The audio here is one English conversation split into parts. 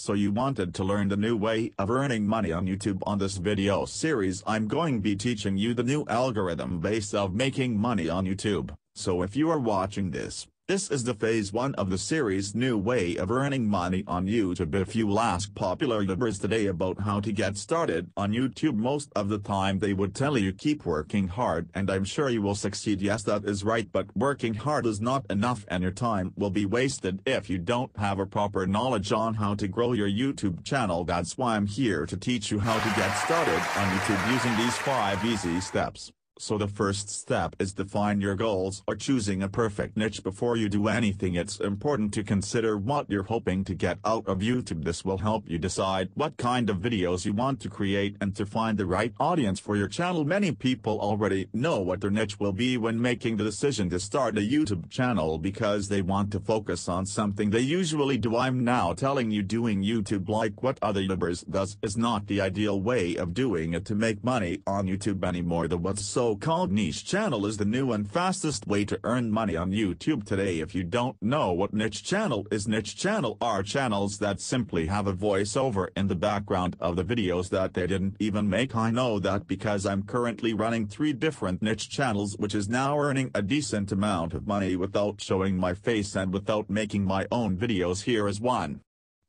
So you wanted to learn the new way of earning money on YouTube on this video series I'm going be teaching you the new algorithm base of making money on YouTube, so if you are watching this, this is the phase one of the series' new way of earning money on YouTube. If you ask popular YouTubers today about how to get started on YouTube most of the time they would tell you keep working hard and I'm sure you will succeed. Yes that is right but working hard is not enough and your time will be wasted if you don't have a proper knowledge on how to grow your YouTube channel. That's why I'm here to teach you how to get started on YouTube using these 5 easy steps. So the first step is define your goals or choosing a perfect niche before you do anything it's important to consider what you're hoping to get out of YouTube this will help you decide what kind of videos you want to create and to find the right audience for your channel many people already know what their niche will be when making the decision to start a YouTube channel because they want to focus on something they usually do I'm now telling you doing YouTube like what other YouTubers does is not the ideal way of doing it to make money on YouTube anymore the what's so so-called niche channel is the new and fastest way to earn money on YouTube today if you don't know what niche channel is niche channel are channels that simply have a voiceover in the background of the videos that they didn't even make I know that because I'm currently running three different niche channels which is now earning a decent amount of money without showing my face and without making my own videos here is one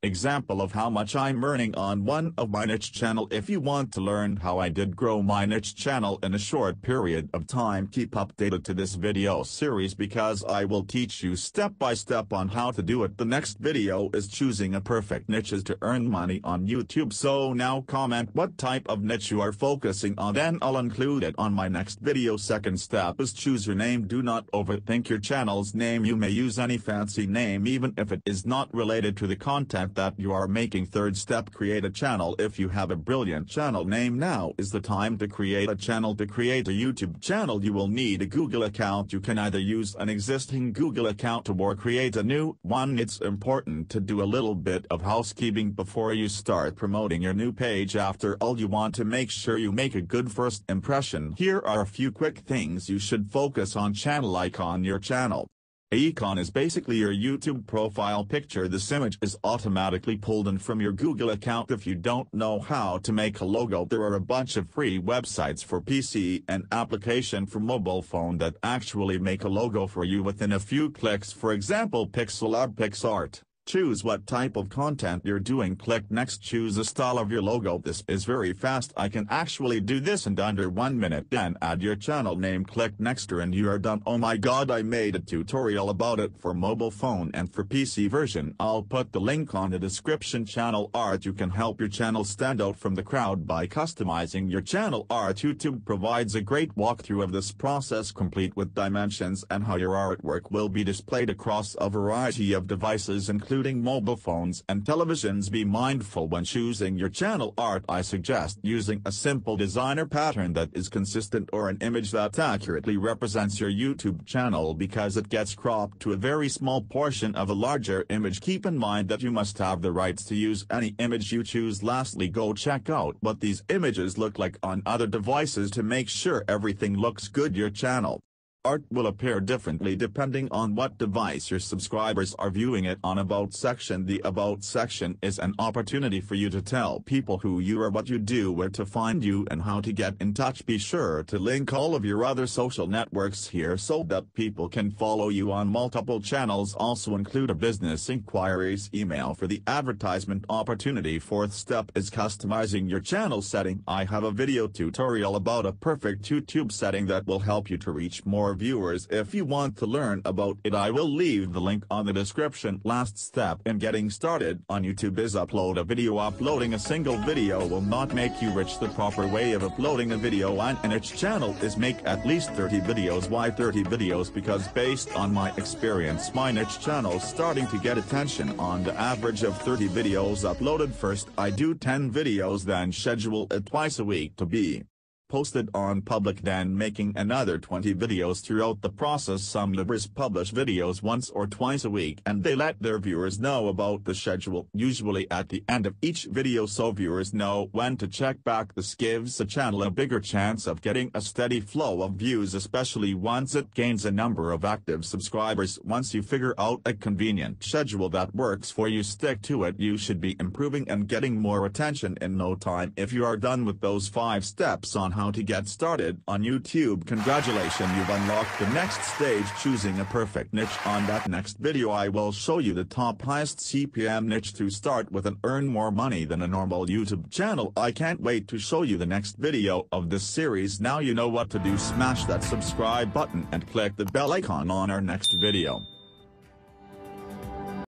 example of how much I'm earning on one of my niche channel if you want to learn how I did grow my niche channel in a short period of time keep updated to this video series because I will teach you step by step on how to do it the next video is choosing a perfect niches to earn money on YouTube so now comment what type of niche you are focusing on then I'll include it on my next video second step is choose your name do not overthink your channel's name you may use any fancy name even if it is not related to the content that you are making third step create a channel if you have a brilliant channel name now is the time to create a channel to create a YouTube channel you will need a Google account you can either use an existing Google account or create a new one it's important to do a little bit of housekeeping before you start promoting your new page after all you want to make sure you make a good first impression here are a few quick things you should focus on channel icon your channel a icon is basically your YouTube profile picture. This image is automatically pulled in from your Google account if you don't know how to make a logo. There are a bunch of free websites for PC and application for mobile phone that actually make a logo for you within a few clicks. For example PixelArt PixArt. Choose what type of content you're doing click next choose a style of your logo this is very fast I can actually do this in under 1 minute then add your channel name click next and you are done oh my god I made a tutorial about it for mobile phone and for PC version I'll put the link on the description channel art you can help your channel stand out from the crowd by customizing your channel art YouTube provides a great walkthrough of this process complete with dimensions and how your artwork will be displayed across a variety of devices including including mobile phones and televisions be mindful when choosing your channel art I suggest using a simple designer pattern that is consistent or an image that accurately represents your YouTube channel because it gets cropped to a very small portion of a larger image keep in mind that you must have the rights to use any image you choose lastly go check out what these images look like on other devices to make sure everything looks good your channel. Art will appear differently depending on what device your subscribers are viewing it on About section The About section is an opportunity for you to tell people who you are what you do where to find you and how to get in touch be sure to link all of your other social networks here so that people can follow you on multiple channels also include a business inquiries email for the advertisement opportunity fourth step is customizing your channel setting I have a video tutorial about a perfect YouTube setting that will help you to reach more our viewers if you want to learn about it I will leave the link on the description last step in getting started on YouTube is upload a video uploading a single video will not make you rich the proper way of uploading a video on an each channel is make at least 30 videos why 30 videos because based on my experience my niche channel starting to get attention on the average of 30 videos uploaded first I do 10 videos then schedule it twice a week to be posted on public then making another 20 videos throughout the process some livers publish videos once or twice a week and they let their viewers know about the schedule usually at the end of each video so viewers know when to check back this gives the channel a bigger chance of getting a steady flow of views especially once it gains a number of active subscribers once you figure out a convenient schedule that works for you stick to it you should be improving and getting more attention in no time if you are done with those five steps on how to get started on YouTube. Congratulations you've unlocked the next stage choosing a perfect niche on that next video I will show you the top highest CPM niche to start with and earn more money than a normal YouTube channel. I can't wait to show you the next video of this series now you know what to do smash that subscribe button and click the bell icon on our next video.